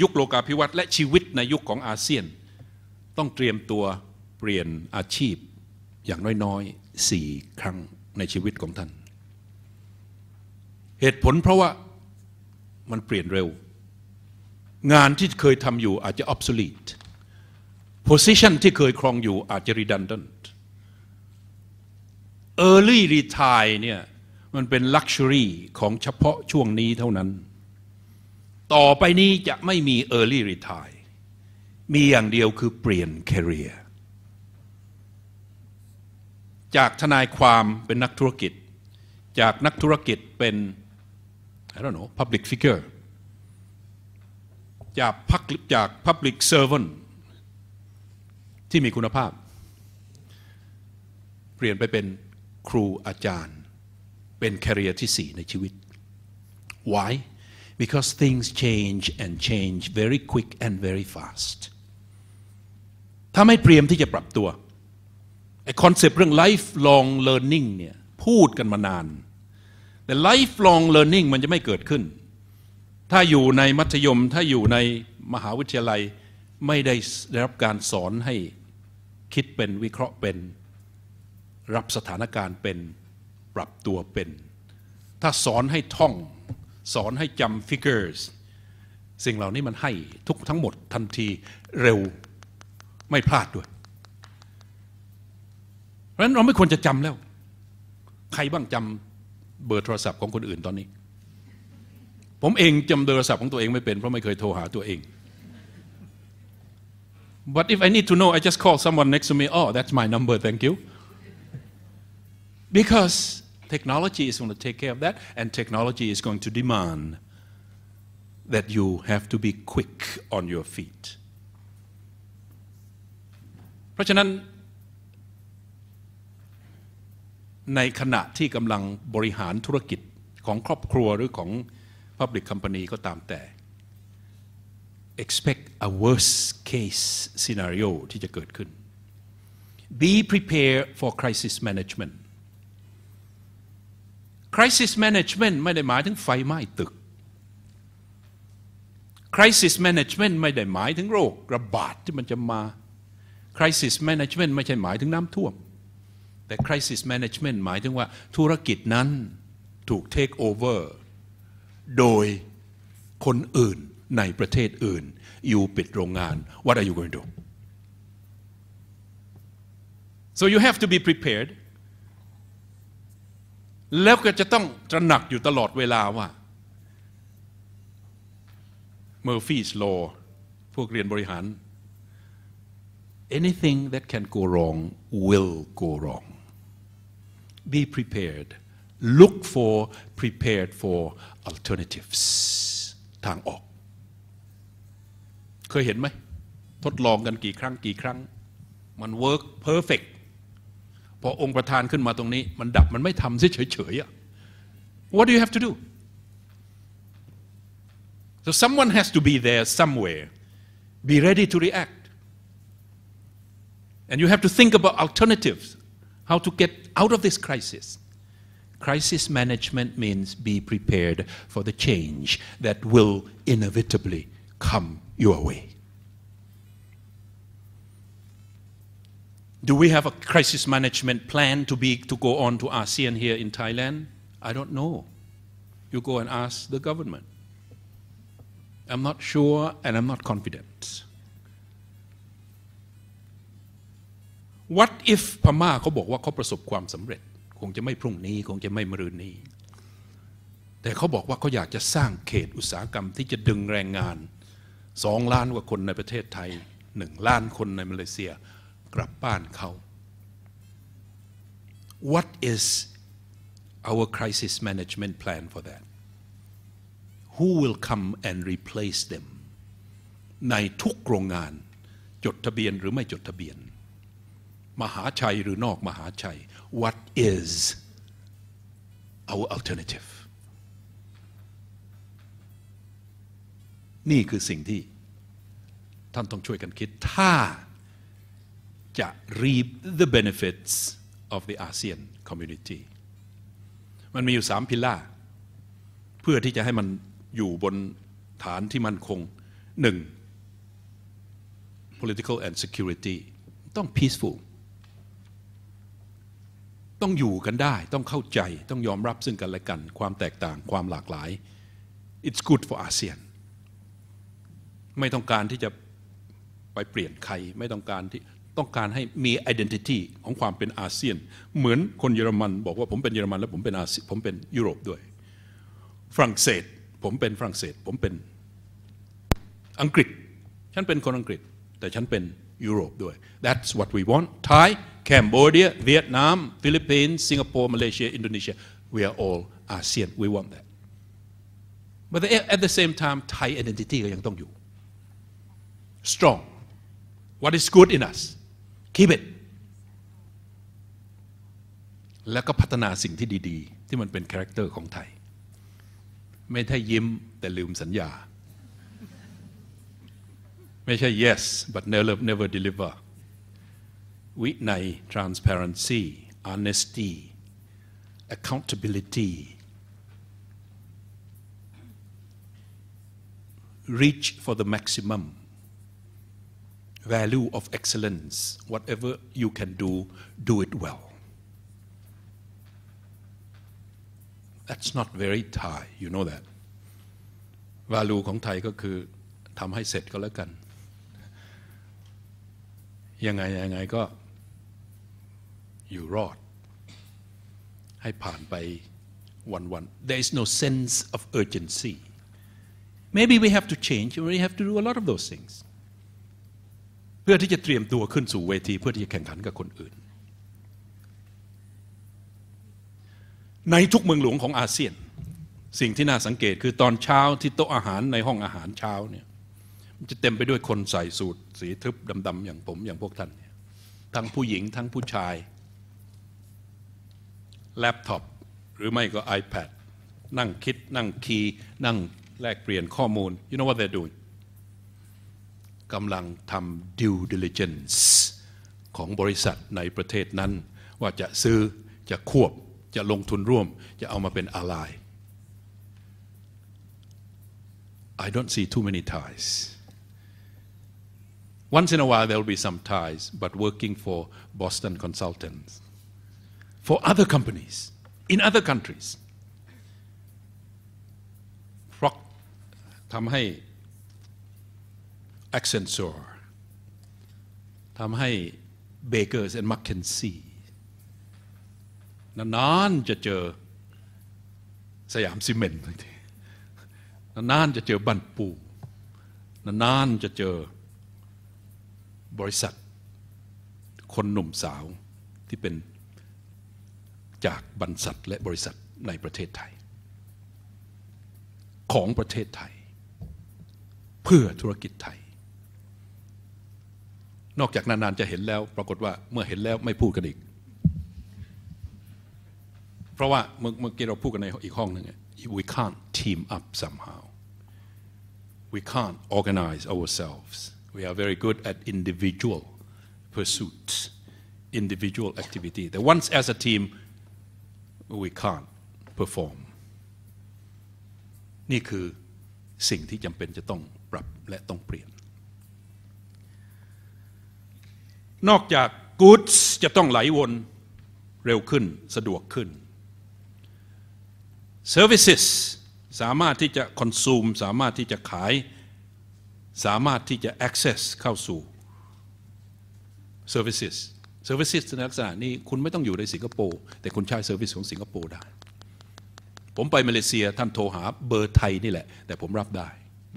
ยุคโลกาภิวัตน์และชีวิตในยุคของอาเซียน ต้องเตรียมตัวเปลี่ยนอาชีพอย่างน้อยๆสี่ครั้งในชีวิตของท่าน เหตุผลเพราะว่ามันเปลี่ยนเร็ว งานที่เคยทำอยู่อาจจะ obsolete position ที่เคยครองอยู่อาจจะ redundant early retire เนี่ยมันเป็น luxury ของเฉพาะช่วงนี้เท่านั้นต่อไปนี้จะไม่มี Early Retire มีอย่างเดียวคือเปลี่ยนแคเรียจากทนายความเป็นนักธุรกิจ จากนักธุรกิจเป็น I don't know public figure จากพักจาก public servant ที่มีคุณภาพ เปลี่ยนไปเป็นครูอาจารย์เป็นแคริเอร์ที่ 4 ในชีวิต Why because things change and change very quick and very fast ถ้าไม่เตรียมที่จะปรับตัวไอคอนเซปต์เรื่อง lifelong learning เนี่ยพูดกันมานานแต่ lifelong learning มันจะไม่เกิดขึ้น ถ้าอยู่ในมัธยมถ้าอยู่ในมหาวิทยาลัยไม่ได้ได้รับการสอนให้คิดเป็นวิเคราะห์เป็น รับสถานการณ์เป็นปรับตัวเป็น ถ้าสอนให้ท่องสอนให้จำ figures สิ่งเหล่านี้มันให้ทุกทั้งหมดทันทีเร็ว ไม่พลาดด้วยเพราะฉะนั้นเราไม่ควรจะจำแล้วใครบ้างจำเบอร์โทรศัพท์ของคนอื่นตอนนี้ ผมเองจำเบอร์โทรศัพท์ของตัวเองไม่เป็นเพราะไม่เคยโทรหาตัวเอง but if I need to know I just call someone next to me oh that's my number thank you because technology is going to take care of that, and technology is going to demand that you have to be quick on your feet. เพราะฉะนั้น ในขณะที่กำลังบริหารธุรกิจของครอบครัวหรือของ Public Company ก็ตามแต่ expect a worst case scenario ที่จะเกิดขึ้น be prepared for crisis management crisis management ไม่ได้หมายถึงไฟไหม้ตึก crisis management ไม่ได้หมายถึงโรคระบาดที่มันจะมา crisis management ไม่ใช่หมายถึงน้ำท่วมแต่ crisis management หมายถึงว่าธุรกิจนั้นถูก take over โดยคนอื่นในประเทศอื่นอยู่ปิดโรงงาน What are you going to do so you have to be prepared แล้วก็จะต้องตระหนักอยู่ตลอดเวลาว่าเมอร์ฟีสโลพวกเรียนบริหาร anything that can go wrong will go wrong be prepared look for prepared for alternatives ทางออก เคยเห็นไหม ทดลองกันกี่ครั้งกี่ครั้งมัน work perfect พอองค์ประธานขึ้นมาตรงนี้ What do you have to do so someone has to be there somewhere be ready to react and you have to think about alternatives how to get out of this crisis crisis management means be prepared for the change that will inevitably come your way Do we have a crisis management plan to, be, to go on to ASEAN here in Thailand? I don't know. You go and ask the government. I'm not sure and I'm not confident. What if พม่าเขาบอกว่าเขาประสบความสำเร็จคงจะไม่พรุ่งนี้คงจะไม่มรืนนี้แต่เขาบอกว่าเขาอยากจะสร้างเขตอุตสาหกรรมที่จะดึงแรงงานสองล้านกว่าคนในประเทศไทยหนึ่งล้านคนในมาเลเซียกลับบ้านเขา What is our crisis management plan for that Who will come and replace them ในทุกโรงงาน จดทะเบียนหรือไม่จดทะเบียน มหาชัยหรือนอกมหาชัย What is our alternative นี่คือสิ่งที่ ท่านต้องช่วยกันคิดถ้าจะ reap the benefits of the ASEAN community มันมีอยู่สามพิล่า เพื่อที่จะให้มันอยู่บน ฐานที่มั่นคงหนึ่ง political and security ต้อง peaceful ต้องอยู่กันได้ ต้องเข้าใจ ต้องยอมรับซึ่งกันและกัน ความแตกต่าง ความหลากหลาย it's good for ASEAN ไม่ต้องการที่จะ ไปเปลี่ยนใคร ไม่ต้องการที่ต้องการให้มีอิเดนติตี้ของความเป็นอาเซียน เหมือนคนเยอรมันบอกว่าผมเป็นเยอรมันและผมเป็นอาผมเป็นยุโรปด้วยฝรั่งเศสผมเป็นฝรั่งเศส ผมเป็นอังกฤษ ฉันเป็นคนอังกฤษ แต่ฉันเป็นยุโรปด้วย that's what we want Thai Cambodia Vietnam Philippines Singapore Malaysia Indonesia we are all ASEAN we want that but at the same time Thai identity ก็ยังต้องอยู่ strong what is good in us keep it แล้วก็พัฒนาสิ่งที่ดี ๆ ที่มันเป็นคาแรคเตอร์ของไทย ไม่ใช่ยิ้มแต่ลืมสัญญา ไม่ใช่ yes but never never deliver วินัย transparency honesty accountability reach for the maximum value of excellence. Whatever you can do, do it well. That's not very Thai you know that value of Thai is to ของไทยก็คือทำให้เสร็จก็แล้วกันยังไงยังไงก็อยู่รอดให้ผ่านไปวันวัน there is no sense of urgency maybe we have to change we have to do a lot of those things เพื่อที่จะเตรียมตัวขึ้นสู่เวทีเพื่อที่จะแข่งขันกับคนอื่น ในทุกเมืองหลวงของอาเซียน สิ่งที่น่าสังเกตคือตอนเช้าที่โต๊ะอาหารในห้องอาหารเช้าเนี่ยมันจะเต็มไปด้วยคนใส่สูทสีทึบดำๆ อย่างผมอย่างพวกท่านเนี่ยทั้งผู้หญิงทั้งผู้ชายแล็ปท็อปหรือไม่ก็ iPad นั่งคิด นั่งคีย์นั่งแลกเปลี่ยนข้อมูล you know what they're doing กำลังทำ due diligence ของบริษัทในประเทศนั้นว่าจะซื้อจะควบจะลงทุนร่วมจะเอามาเป็นอะไร I don't see too many ties Once in a while there will be some ties but working for Boston consultants for other companies in other countries เพราะทำให้ Accenture ทำให้ Bakers and McKenzie นานๆจะเจอสยามซีเมนต์นานๆจะเจอบันปู นานๆจะเจอบริษัทคนหนุ่มสาวที่เป็นจากบรรษัทและบริษัทในประเทศไทย ของประเทศไทยเพื่อธุรกิจไทยนอกจากนานๆจะเห็นแล้วปรากฏว่าเมื่อเห็นแล้วไม่พูดกันอีกเพราะว่าเมื่อกี้เราพูดกันในอีกห้องหนึ่ง we can't team up somehow we can't organize ourselves we are very good at individual pursuits individual activity that once as a team we can't perform นี่คือสิ่งที่จำเป็นจะต้องปรับและต้องเปลี่ยนนอกจากกู๊ดจะต้องไหลวนเร็วขึ้นสะดวกขึ้น Services สามารถที่จะคอนซูม สามารถที่จะขาย สามารถที่จะ access เข้าสู่ Services Services ในลักษณะนี้คุณไม่ต้องอยู่ในสิงคโปร์แต่คุณใช้ Service ของสิงคโปร์ได้ ผมไปมาเลเซียท่านโทรหาเบอร์ไทยนี่แหละ แต่ผมรับได้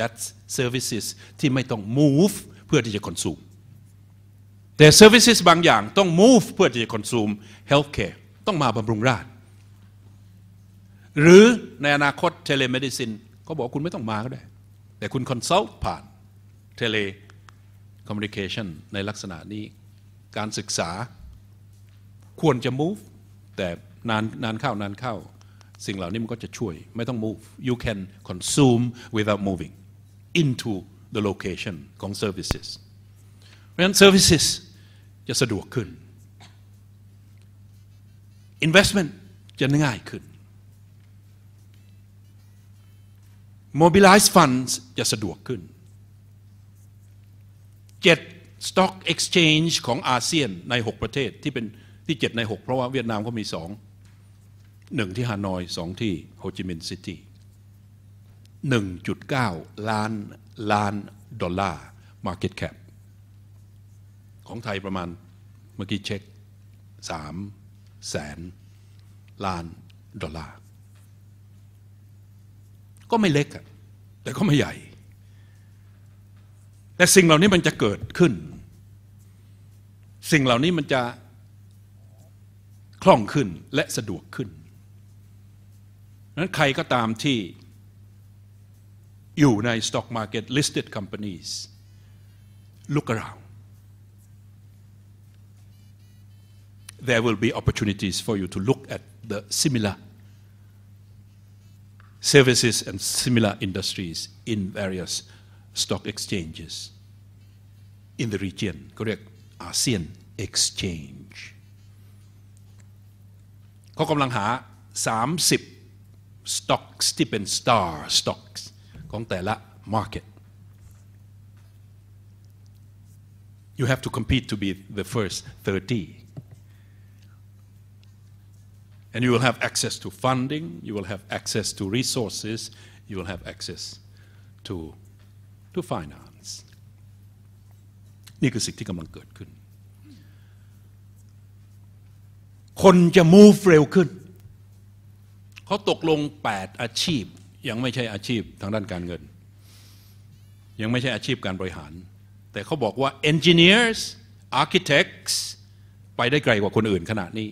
That's services ที่ไม่ต้อง move เพื่อที่จะ consume แต่ services บางอย่างต้อง move เพื่อที่จะ consume healthcare ต้องมาบำรุงราษหรือในอนาคต telemedicine ก็บอกคุณไม่ต้องมาก็ได้ แต่คุณ consult ผ่าน telecommunication ในลักษณะนี้ การศึกษาควรจะ move แต่นานนานเข้า นานเข้า สิ่งเหล่านี้มันก็จะช่วยไม่ต้อง move you can consume without moving into the location ของ services เพราะฉะนั้น services จะสะดวกขึ้น investment จะง่ายขึ้น mobilize funds จะสะดวกขึ้น 7 stock exchange ของอาเซียนใน 6 ประเทศที่เป็นที่7ใน 6 เพราะว่าเวียดนามก็มี 2 1 ที่ฮานอย2ที่โฮจิมินห์ซิตี้1.9 ล้าน ล้าน ดอลลาร์ market cap ของไทยประมาณเมื่อกี้เช็ค 3 แสนล้าน ดอลลาร์ก็ไม่เล็กอะแต่ก็ไม่ใหญ่ แต่สิ่งเหล่านี้มันจะเกิดขึ้น สิ่งเหล่านี้มันจะคล่องขึ้นและสะดวกขึ้นนั้นใครก็ตามที่อยู่ใน stock market listed companies look around there will be opportunities for you to look at the similar services and similar industries in various stock exchanges in the region, correct? ASEAN Exchange เขากำลังหา30 stock stipend star stocks ของแต่ละ market you have to compete to be the first 30 And you will have access to funding, you will have access to resources, you will have access to, to finance นี่คือสิ่งที่กำลังเกิดขึ้น คนจะ move เร็วขึ้นเขาตกลง8อาชีพยังไม่ใช่อาชีพทางด้านการเงิน ยังไม่ใช่อาชีพการบริหาร แต่เขาบอกว่า engineers architects ไปได้ไกลกว่าคนอื่นขนาดนี้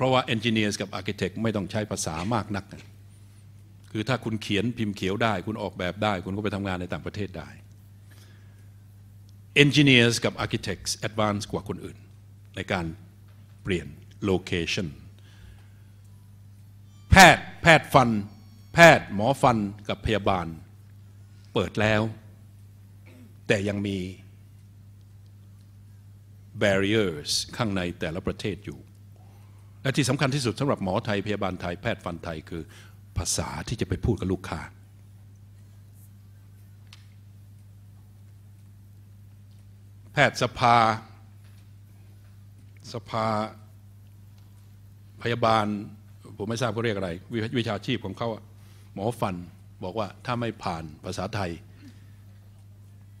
เพราะว่าเอนจิเนียร์กับอาร์เคเต็กไม่ต้องใช้ภาษามากนัก คือถ้าคุณเขียนพิมพ์เขียวได้คุณออกแบบได้ คุณก็ไปทำงานในต่างประเทศได้เอนจิเนียร์กับอาร์เคเต็กแอดวานซ์กว่าคนอื่น ในการเปลี่ยนโลเคชันแพทย์ แพทย์ฟัน แพทย์หมอฟันกับพยาบาลเปิดแล้ว แต่ยังมี barriers ข้างในแต่ละประเทศอยู่และที่สำคัญที่สุดสำหรับหมอไทย พยาบาลไทยแพทย์ฟันไทยคือภาษาที่จะไปพูดกับลูกค้าแพทย์สภาสภาพยาบาล ผมไม่ทราบเขาเรียกอะไร วิชาชีพของเขาหมอฟันบอกว่าถ้าไม่ผ่านภาษาไทย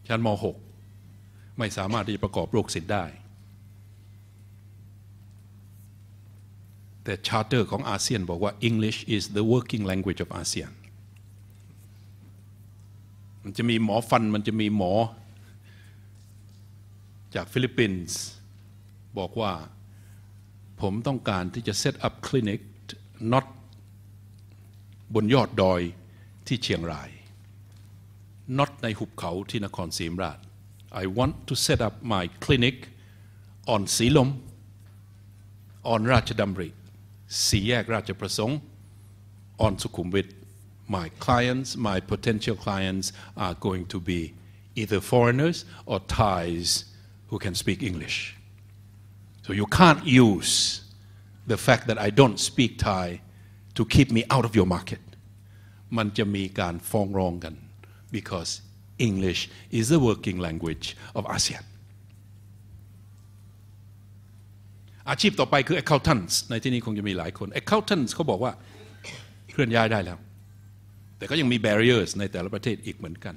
ชั้นม .6 ไม่สามารถที่จะประกอบโรคศิลป์ได้แต่ชาร์เตอร์ของอาเซียนบอกว่า English is the working language of ASEAN มันจะมีหมอฟันมันจะมีหมอ จากฟิลิปปินส์บอกว่าผมต้องการที่จะ set up clinic not บนยอดดอยที่เชียงราย not ในหุบเขาที่นครศรีมราช I want to set up my clinic on สีลม on ราชดำริสี่แยกราชประสงค์ on Sukhumvit. My clients, my potential clients are going to be either foreigners or Thais who can speak English. So you can't use the fact that I don't speak Thai to keep me out of your market. มันจะมีการฟ้องร้องกัน because English is the working language of ASEAN. อาชีพต่อไปคือ accountants ในที่นี้คงจะมีหลายคน accountants เขาบอกว่าเคลื่อนย้ายได้แล้ว แต่ก็ยังมี barriers ในแต่ละประเทศอีกเหมือนกัน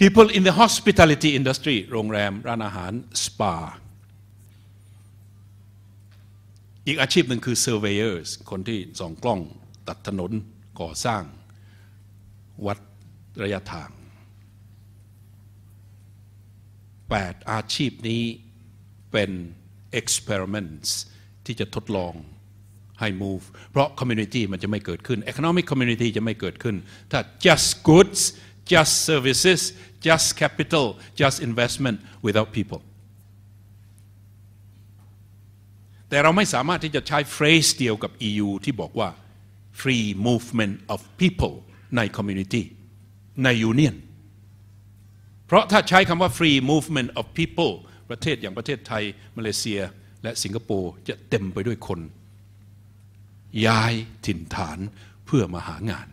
people in the hospitality industry โรงแรมร้านอาหารสปา อีกอาชีพหนึ่งคือ surveyors คนที่ส่องกล้องตัดถนนก่อสร้าง วัดระยะทาง8อาชีพนี้เป็น experiments ที่จะทดลอง ให้ move เพราะ community มันจะไม่เกิดขึ้น economic community จะไม่เกิดขึ้น just goods just services just capital just investment without people phrase the EU ที่บอกว่า free movement of people ใน community ใน union เพราะถ้าใช้คำว่า free movement of people ประเทศอย่างประเทศไทยมาเลเซียและสิงคโปร์ จะเต็มไปด้วยคน ย้ายถิ่นฐานเพื่อมาหางาน